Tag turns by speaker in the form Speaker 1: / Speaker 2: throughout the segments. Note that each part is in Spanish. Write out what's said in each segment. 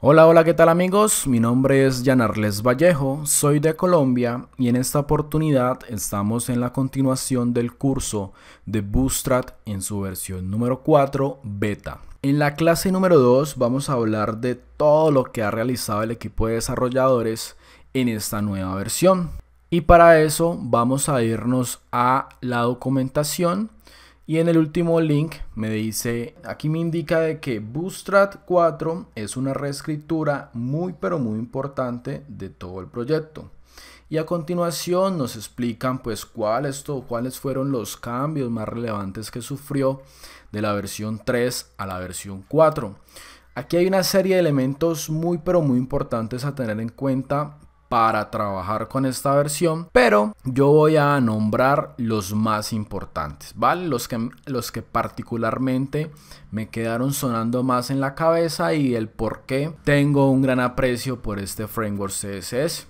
Speaker 1: Hola, hola, ¿qué tal amigos? Mi nombre es Yanarles Vallejo, soy de Colombia y en esta oportunidad estamos en la continuación del curso de Bootstrap en su versión número 4 beta. En la clase número 2 vamos a hablar de todo lo que ha realizado el equipo de desarrolladores en esta nueva versión. Y para eso vamos a irnos a la documentación y en el último link me dice, aquí me indica de que Bootstrap 4 es una reescritura muy pero muy importante de todo el proyecto. Y a continuación nos explican pues cuáles, cuáles fueron los cambios más relevantes que sufrió de la versión 3 a la versión 4. Aquí hay una serie de elementos muy pero muy importantes a tener en cuenta para trabajar con esta versión, pero yo voy a nombrar los más importantes, ¿vale? Los que, los que particularmente me quedaron sonando más en la cabeza y el por qué tengo un gran aprecio por este framework CSS.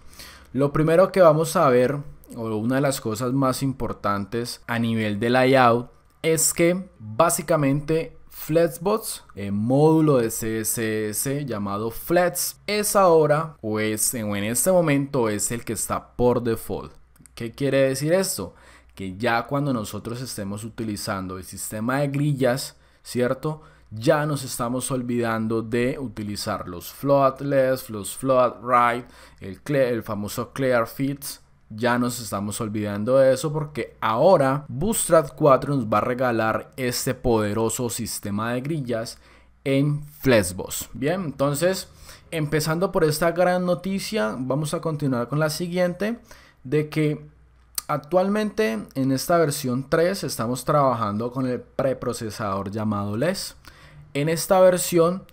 Speaker 1: Lo primero que vamos a ver, o una de las cosas más importantes a nivel de layout, es que básicamente Flexbox, el módulo de CSS llamado Flex, es ahora o, es, o en este momento es el que está por default. ¿Qué quiere decir esto? Que ya cuando nosotros estemos utilizando el sistema de grillas, ¿cierto? Ya nos estamos olvidando de utilizar los float left, los float right, el, el famoso clear fits, ya nos estamos olvidando de eso porque ahora Bootstrap 4 nos va a regalar este poderoso sistema de grillas en Flexbox. Bien, entonces empezando por esta gran noticia, vamos a continuar con la siguiente de que actualmente en esta versión 3 estamos trabajando con el preprocesador llamado LES. En esta versión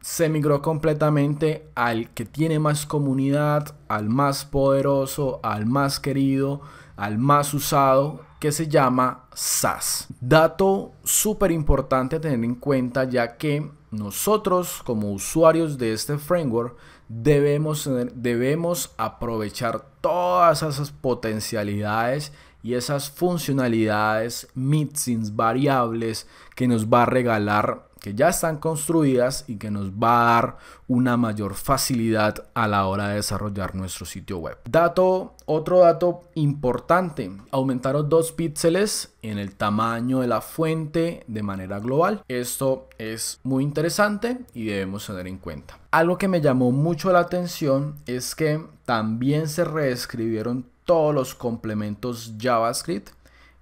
Speaker 1: se migró completamente al que tiene más comunidad, al más poderoso, al más querido, al más usado, que se llama SaaS. Dato súper importante a tener en cuenta ya que nosotros como usuarios de este framework debemos, debemos aprovechar todas esas potencialidades y esas funcionalidades, mixins, variables que nos va a regalar que ya están construidas y que nos va a dar una mayor facilidad a la hora de desarrollar nuestro sitio web. Dato, otro dato importante, aumentaron dos píxeles en el tamaño de la fuente de manera global. Esto es muy interesante y debemos tener en cuenta. Algo que me llamó mucho la atención es que también se reescribieron todos los complementos JavaScript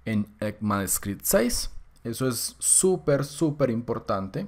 Speaker 1: en ECMAScript 6 eso es súper, súper importante.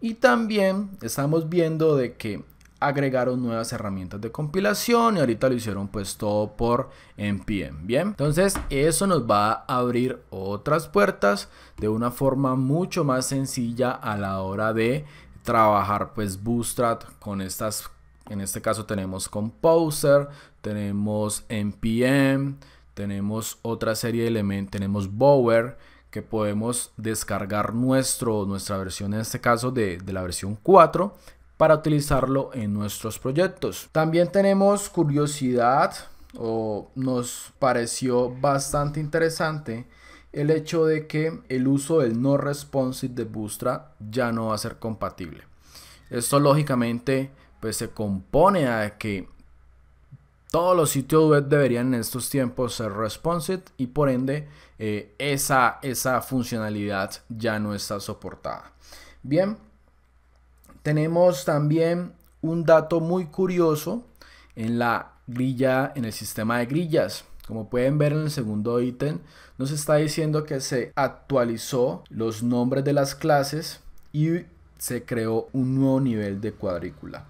Speaker 1: Y también estamos viendo de que agregaron nuevas herramientas de compilación y ahorita lo hicieron pues todo por NPM, ¿bien? Entonces eso nos va a abrir otras puertas de una forma mucho más sencilla a la hora de trabajar pues Bootstrap con estas, en este caso tenemos Composer, tenemos NPM, tenemos otra serie de elementos, tenemos Bower, que podemos descargar nuestro, nuestra versión, en este caso de, la versión 4, para utilizarlo en nuestros proyectos. También tenemos curiosidad o nos pareció bastante interesante el hecho de que el uso del no responsive de Bootstrap ya no va a ser compatible. Esto lógicamente pues se compone a que todos los sitios web deberían en estos tiempos ser responsive y por ende eh, esa, esa funcionalidad ya no está soportada. Bien, tenemos también un dato muy curioso en la grilla, en el sistema de grillas. Como pueden ver en el segundo ítem, nos está diciendo que se actualizó los nombres de las clases y se creó un nuevo nivel de cuadrícula.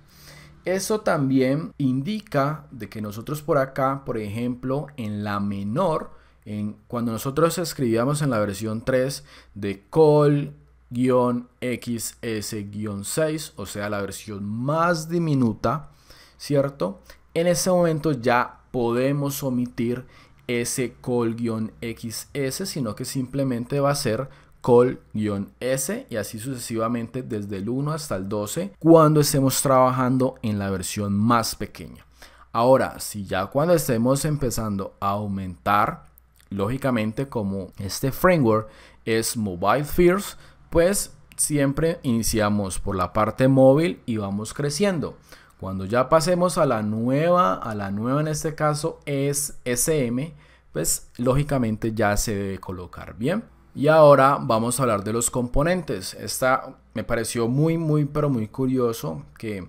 Speaker 1: Eso también indica de que nosotros por acá, por ejemplo, en la menor, en, cuando nosotros escribíamos en la versión 3 de col XS-6, o sea, la versión más diminuta, ¿cierto? En ese momento ya podemos omitir ese col-xs, sino que simplemente va a ser col-s y así sucesivamente desde el 1 hasta el 12 cuando estemos trabajando en la versión más pequeña. Ahora, si ya cuando estemos empezando a aumentar, lógicamente como este framework es mobile first, pues siempre iniciamos por la parte móvil y vamos creciendo. Cuando ya pasemos a la nueva, a la nueva en este caso es SM, pues lógicamente ya se debe colocar bien. Y ahora vamos a hablar de los componentes. Esta me pareció muy, muy, pero muy curioso que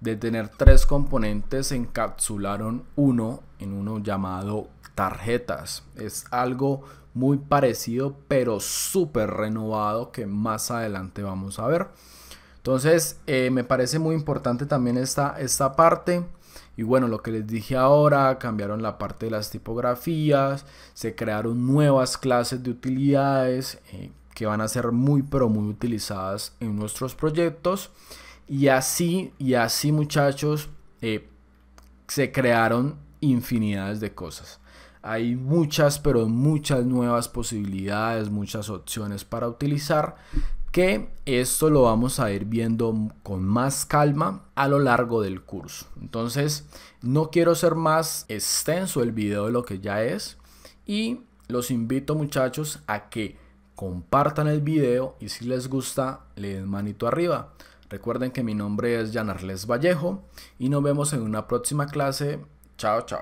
Speaker 1: de tener tres componentes encapsularon uno en uno llamado tarjetas. Es algo muy parecido pero súper renovado que más adelante vamos a ver. Entonces eh, me parece muy importante también esta, esta parte. Y bueno, lo que les dije ahora, cambiaron la parte de las tipografías, se crearon nuevas clases de utilidades eh, que van a ser muy pero muy utilizadas en nuestros proyectos. Y así, y así muchachos, eh, se crearon infinidades de cosas. Hay muchas, pero muchas nuevas posibilidades, muchas opciones para utilizar que esto lo vamos a ir viendo con más calma a lo largo del curso. Entonces, no quiero ser más extenso el video de lo que ya es y los invito muchachos a que compartan el video y si les gusta, le den manito arriba. Recuerden que mi nombre es Janarles Vallejo y nos vemos en una próxima clase. Chao, chao.